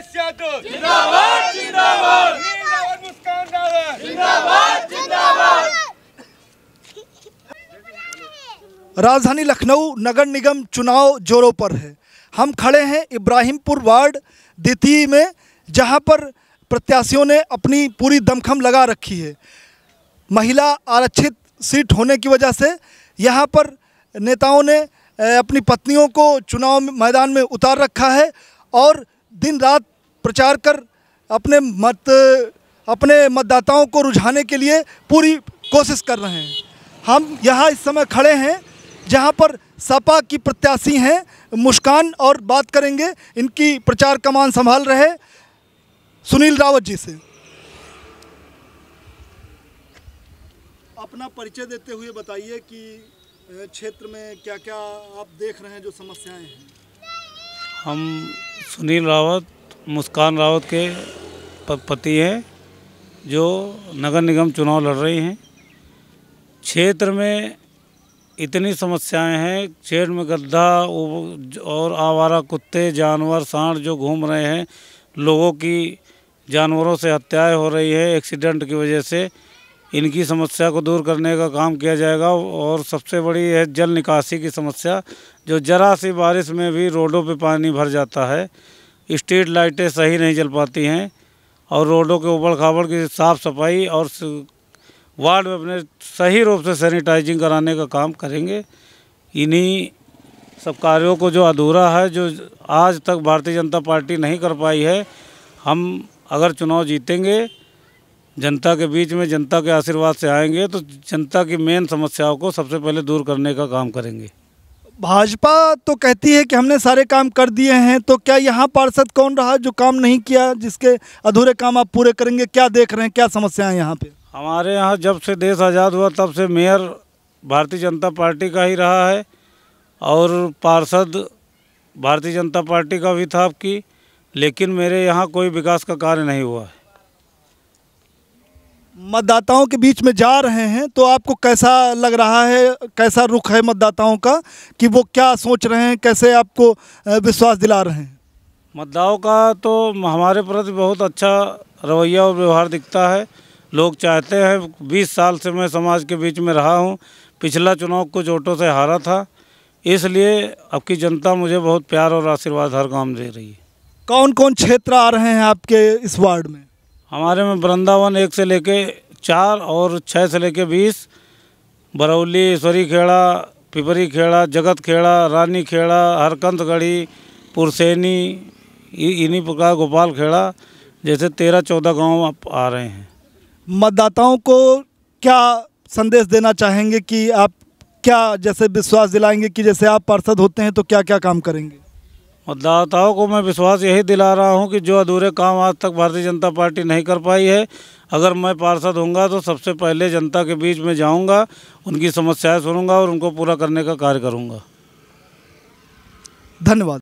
यादव जिंदाबाद जिंदाबाद जिंदाबाद मुस्कान दावर जिंदाबाद जिंदाबाद राजधानी लखनऊ नगर निगम चुनाव जोरों पर है हम खड़े हैं इब्राहिमपुर वार्ड द्वितीय में जहां पर प्रत्याशियों ने अपनी पूरी दमखम लगा रखी है महिला आरक्षित सीट होने की वजह से यहाँ पर नेताओं ने अपनी पत्नियों को चुनाव मैदान में उतार रखा है और दिन रात प्रचार कर अपने मत अपने मतदाताओं को रुझाने के लिए पूरी कोशिश कर रहे हैं हम यहाँ इस समय खड़े हैं जहाँ पर सपा की प्रत्याशी हैं मुस्कान और बात करेंगे इनकी प्रचार कमान संभाल रहे सुनील रावत जी से अपना परिचय देते हुए बताइए कि क्षेत्र में क्या क्या आप देख रहे हैं जो समस्याएं हैं हम सुनील रावत मुस्कान रावत के पति हैं जो नगर निगम चुनाव लड़ रही हैं क्षेत्र में इतनी समस्याएं हैं क्षेत्र में गद्दा और आवारा कुत्ते जानवर सांड जो घूम रहे हैं लोगों की जानवरों से हत्याएं हो रही है एक्सीडेंट की वजह से इनकी समस्या को दूर करने का काम किया जाएगा और सबसे बड़ी है जल निकासी की समस्या जो जरा सी बारिश में भी रोडों पे पानी भर जाता है स्ट्रीट लाइटें सही नहीं जल पाती हैं और रोडों के उबड़ खाबड़ की साफ़ सफाई और वार्ड में अपने सही रूप से सैनिटाइजिंग कराने का काम करेंगे इन्हीं सब कार्यों को जो अधूरा है जो आज तक भारतीय जनता पार्टी नहीं कर पाई है हम अगर चुनाव जीतेंगे जनता के बीच में जनता के आशीर्वाद से आएंगे तो जनता की मेन समस्याओं को सबसे पहले दूर करने का काम करेंगे भाजपा तो कहती है कि हमने सारे काम कर दिए हैं तो क्या यहाँ पार्षद कौन रहा जो काम नहीं किया जिसके अधूरे काम आप पूरे करेंगे क्या देख रहे हैं क्या समस्याएं यहाँ पे हमारे यहाँ जब से देश आज़ाद हुआ तब से मेयर भारतीय जनता पार्टी का ही रहा है और पार्षद भारतीय जनता पार्टी का भी था आपकी लेकिन मेरे यहाँ कोई विकास का कार्य नहीं हुआ है मतदाताओं के बीच में जा रहे हैं तो आपको कैसा लग रहा है कैसा रुख है मतदाताओं का कि वो क्या सोच रहे हैं कैसे आपको विश्वास दिला रहे हैं मतदाताओं का तो हमारे प्रति बहुत अच्छा रवैया और व्यवहार दिखता है लोग चाहते हैं 20 साल से मैं समाज के बीच में रहा हूं पिछला चुनाव कुछ वोटों से हारा था इसलिए अब की जनता मुझे बहुत प्यार और आशीर्वाद हर काम दे रही है कौन कौन क्षेत्र आ रहे हैं आपके इस वार्ड में हमारे में वृंदावन एक से लेके चार और छः से लेके बीस बरौली ईश्वरी खेड़ा पिपरी खेड़ा जगत खेड़ा रानी खेड़ा हरकंदगढ़ी पुरसैनी इन्हीं प्रकार गोपाल खेड़ा जैसे तेरह चौदह गांव आ रहे हैं मतदाताओं को क्या संदेश देना चाहेंगे कि आप क्या जैसे विश्वास दिलाएंगे कि जैसे आप पार्षद होते हैं तो क्या क्या काम करेंगे मतदाताओं को मैं विश्वास यही दिला रहा हूं कि जो अधूरे काम आज तक भारतीय जनता पार्टी नहीं कर पाई है अगर मैं पार्षद होऊंगा तो सबसे पहले जनता के बीच में जाऊंगा, उनकी समस्याएं सुनूंगा और उनको पूरा करने का कार्य करूंगा। धन्यवाद